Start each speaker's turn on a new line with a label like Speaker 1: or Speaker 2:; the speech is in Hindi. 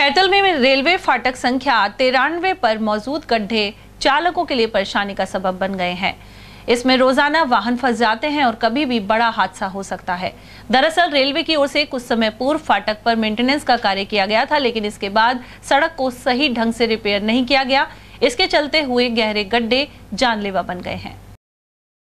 Speaker 1: खैरतल में रेलवे फाटक संख्या तिरानवे पर मौजूद गड्ढे चालकों के लिए परेशानी का सबब बन गए हैं इसमें रोजाना वाहन फंस जाते हैं और कभी भी बड़ा हादसा हो सकता है दरअसल रेलवे की ओर से कुछ समय पूर्व फाटक पर मेंटेनेंस का कार्य किया गया था लेकिन इसके बाद सड़क को सही ढंग से रिपेयर नहीं किया गया इसके चलते हुए गहरे गड्ढे जानलेवा बन गए हैं